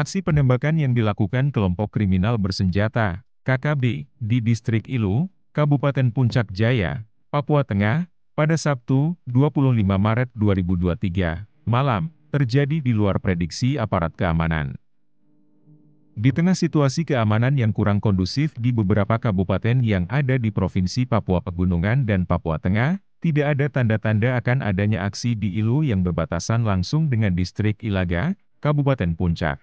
Aksi penembakan yang dilakukan kelompok kriminal bersenjata, KKB, di distrik Ilu, Kabupaten Puncak Jaya, Papua Tengah, pada Sabtu, 25 Maret 2023, malam, terjadi di luar prediksi aparat keamanan. Di tengah situasi keamanan yang kurang kondusif di beberapa kabupaten yang ada di Provinsi Papua Pegunungan dan Papua Tengah, tidak ada tanda-tanda akan adanya aksi di Ilu yang berbatasan langsung dengan distrik Ilaga, Kabupaten Puncak.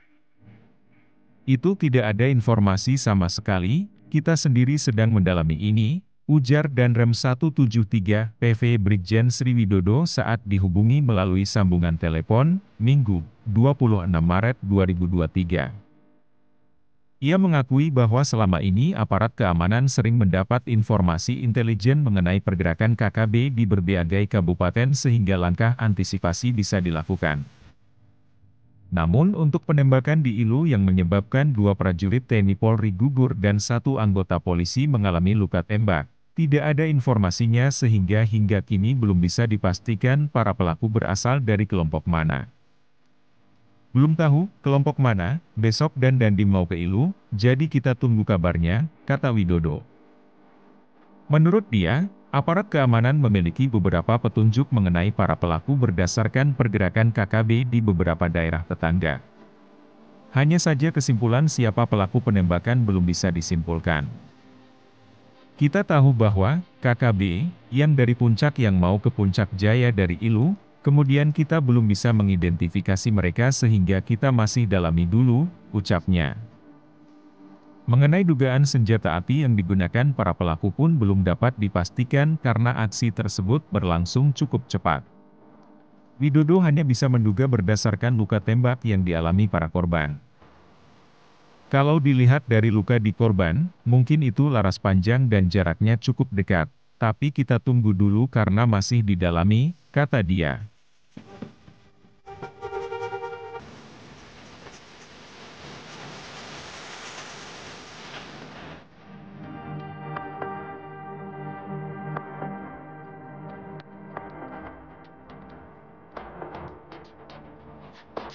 Itu tidak ada informasi sama sekali, kita sendiri sedang mendalami ini, ujar dan Rem 173 PV Brigjen Sriwidodo saat dihubungi melalui sambungan telepon, Minggu, 26 Maret 2023. Ia mengakui bahwa selama ini aparat keamanan sering mendapat informasi intelijen mengenai pergerakan KKB di berbagai kabupaten sehingga langkah antisipasi bisa dilakukan. Namun untuk penembakan di Ilu yang menyebabkan dua prajurit TNI Polri gugur dan satu anggota polisi mengalami luka tembak, tidak ada informasinya sehingga hingga kini belum bisa dipastikan para pelaku berasal dari kelompok mana. Belum tahu kelompok mana, besok dan dandi mau ke Ilu, jadi kita tunggu kabarnya, kata Widodo. Menurut dia, Aparat keamanan memiliki beberapa petunjuk mengenai para pelaku berdasarkan pergerakan KKB di beberapa daerah tetangga. Hanya saja kesimpulan siapa pelaku penembakan belum bisa disimpulkan. Kita tahu bahwa KKB yang dari puncak yang mau ke puncak Jaya dari Ilu, kemudian kita belum bisa mengidentifikasi mereka sehingga kita masih dalami dulu, ucapnya. Mengenai dugaan senjata api yang digunakan para pelaku pun belum dapat dipastikan karena aksi tersebut berlangsung cukup cepat. Widodo hanya bisa menduga berdasarkan luka tembak yang dialami para korban. Kalau dilihat dari luka di korban, mungkin itu laras panjang dan jaraknya cukup dekat. Tapi kita tunggu dulu karena masih didalami, kata dia.